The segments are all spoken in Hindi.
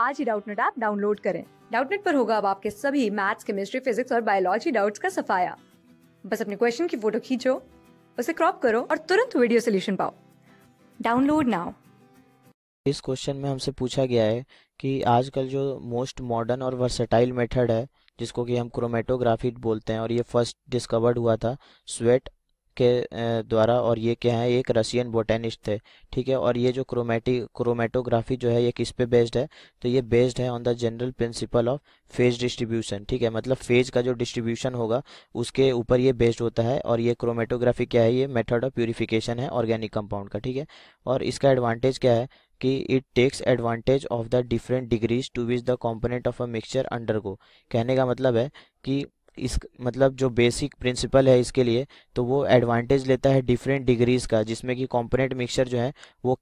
आज ही डाउटनेट ऐप डाउनलोड करें डाउटनेट पर होगा अब आपके सभी मैथ्स केमिस्ट्री फिजिक्स और बायोलॉजी डाउट्स का सफाया बस अपने क्वेश्चन की फोटो खींचो उसे क्रॉप करो और तुरंत वीडियो सोल्यूशन पाओ डाउनलोड नाउ इस क्वेश्चन में हमसे पूछा गया है कि आजकल जो मोस्ट मॉडर्न और वर्सेटाइल मेथड है जिसको कि हम क्रोमेटोग्राफी बोलते हैं और ये फर्स्ट डिस्कवर्ड हुआ था स्वेट के द्वारा और ये क्या है एक रशियन बोटेनिस्ट थे ठीक है और ये जो क्रोमेटी क्रोमेटोग्राफी जो है ये किस पे बेस्ड है तो ये बेस्ड है on the general principle of phase distribution ठीक है मतलब फेज का जो डिस्ट्रीब्यूशन होगा उसके ऊपर ये बेस्ड होता है और ये क्रोमेटोग्राफी क्या है ये मेथड ऑफ प्यूरिफिकेशन है ऑर्गेनिक कंपाउंड का ठीक है और इसका एडवांटेज क्या है कि it takes advantage of the different degrees to which the component of a mixture undergo कहने का मतलब है कि इस मतलब जो बेसिक प्रिंसिपल है इसके लिए तो वो एडवांटेज लेता है डिफरेंट डिग्रीज का जिसमें कि कॉम्पोनेंट मिक्सचर जो है वो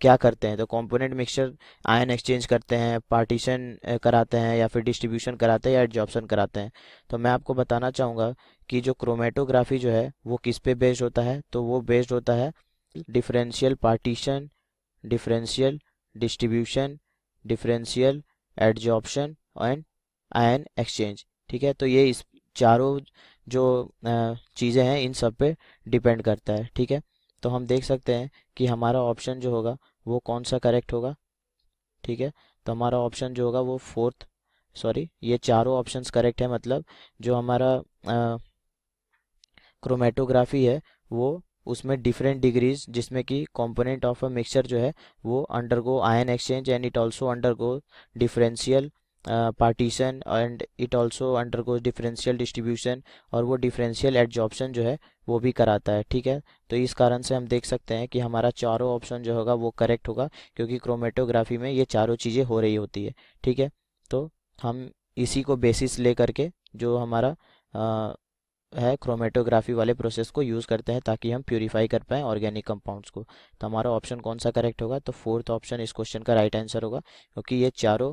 क्या करते हैं तो कॉम्पोनेंट मिक्सचर आयन एक्सचेंज करते हैं पार्टीशन कराते हैं या फिर डिस्ट्रीब्यूशन कराते हैं या एडजॉर्प्शन कराते हैं तो मैं आपको बताना चाहूँगा कि जो क्रोमेटोग्राफी जो है वो किस पे बेस्ड होता है तो वो बेस्ड होता है differential partition differential distribution differential adsorption and ion exchange ठीक है तो ये इस चारों जो चीज़ें हैं इन सब पे डिपेंड करता है ठीक है तो हम देख सकते हैं कि हमारा ऑप्शन जो होगा वो कौन सा करेक्ट होगा ठीक है तो हमारा ऑप्शन जो होगा वो फोर्थ सॉरी ये चारों ऑप्शंस करेक्ट है मतलब जो हमारा क्रोमेटोग्राफी है वो उसमें डिफरेंट डिग्रीज जिसमें कि कंपोनेंट ऑफ अ मिक्सचर जो है वो undergo ion exchange and it also undergo differential partition and it also undergoes differential distribution और वो डिफरेंशियल adsorption जो है वो भी कराता है ठीक है तो इस कारण से हम देख सकते हैं कि हमारा चारों ऑप्शन जो होगा वो करेक्ट होगा क्योंकि क्रोमेटोग्राफी में ये चारों चीज़ें हो रही होती है ठीक है तो हम इसी को बेसिस ले करके जो हमारा आ, uh, है क्रोमेटोग्राफी वाले प्रोसेस को यूज़ करते हैं ताकि हम प्योरीफाई कर पाएँ ऑर्गेनिक कंपाउंड्स को तो हमारा ऑप्शन कौन सा करेक्ट होगा तो फोर्थ ऑप्शन इस क्वेश्चन का राइट आंसर होगा क्योंकि ये चारों